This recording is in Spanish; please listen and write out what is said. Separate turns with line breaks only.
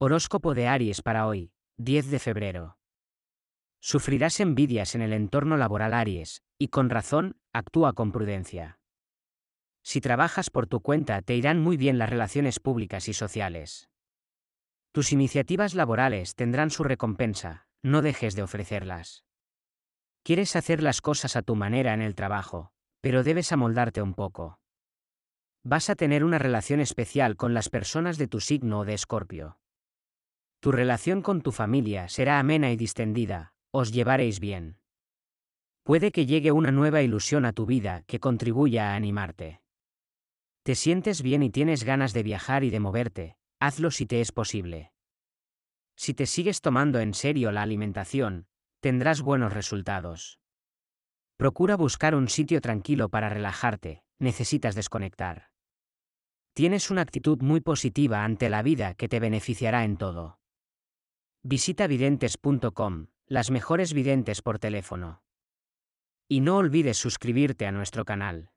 Horóscopo de Aries para hoy, 10 de febrero. Sufrirás envidias en el entorno laboral Aries, y con razón, actúa con prudencia. Si trabajas por tu cuenta te irán muy bien las relaciones públicas y sociales. Tus iniciativas laborales tendrán su recompensa, no dejes de ofrecerlas. Quieres hacer las cosas a tu manera en el trabajo, pero debes amoldarte un poco. Vas a tener una relación especial con las personas de tu signo o de escorpio. Tu relación con tu familia será amena y distendida, os llevaréis bien. Puede que llegue una nueva ilusión a tu vida que contribuya a animarte. Te sientes bien y tienes ganas de viajar y de moverte, hazlo si te es posible. Si te sigues tomando en serio la alimentación, tendrás buenos resultados. Procura buscar un sitio tranquilo para relajarte, necesitas desconectar. Tienes una actitud muy positiva ante la vida que te beneficiará en todo. Visita videntes.com, las mejores videntes por teléfono. Y no olvides suscribirte a nuestro canal.